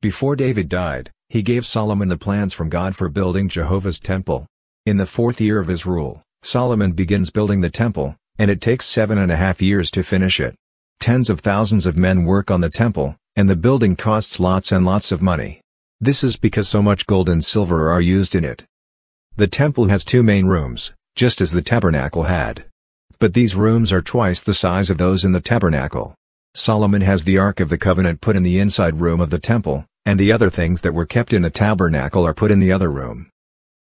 Before David died, he gave Solomon the plans from God for building Jehovah's temple. In the fourth year of his rule, Solomon begins building the temple, and it takes seven and a half years to finish it. Tens of thousands of men work on the temple, and the building costs lots and lots of money. This is because so much gold and silver are used in it. The temple has two main rooms, just as the tabernacle had. But these rooms are twice the size of those in the tabernacle. Solomon has the Ark of the Covenant put in the inside room of the temple, and the other things that were kept in the tabernacle are put in the other room.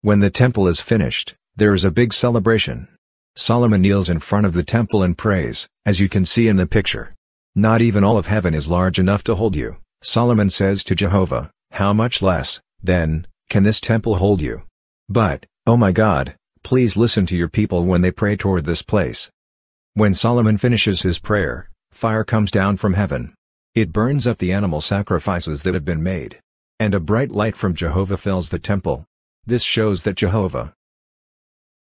When the temple is finished, there is a big celebration. Solomon kneels in front of the temple and prays, as you can see in the picture. Not even all of heaven is large enough to hold you, Solomon says to Jehovah, how much less, then, can this temple hold you? But, oh my God, please listen to your people when they pray toward this place. When Solomon finishes his prayer, fire comes down from heaven, it burns up the animal sacrifices that have been made. And a bright light from Jehovah fills the temple. This shows that Jehovah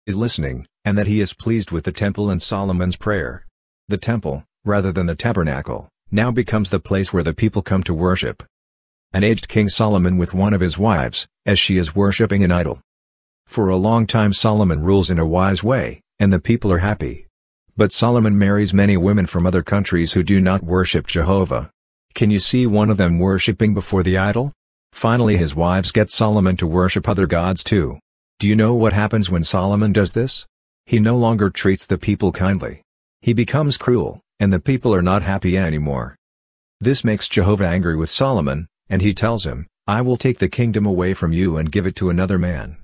is listening, and that he is pleased with the temple and Solomon's prayer. The temple, rather than the tabernacle, now becomes the place where the people come to worship. An aged King Solomon with one of his wives, as she is worshipping an idol. For a long time Solomon rules in a wise way, and the people are happy. But Solomon marries many women from other countries who do not worship Jehovah. Can you see one of them worshipping before the idol? Finally his wives get Solomon to worship other gods too. Do you know what happens when Solomon does this? He no longer treats the people kindly. He becomes cruel, and the people are not happy anymore. This makes Jehovah angry with Solomon, and he tells him, I will take the kingdom away from you and give it to another man.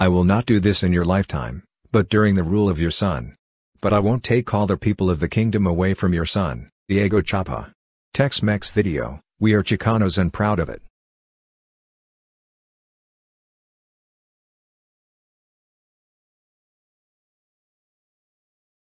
I will not do this in your lifetime, but during the rule of your son. But I won't take all the people of the kingdom away from your son, Diego Chapa. Tex-Mex video, we are Chicanos and proud of it.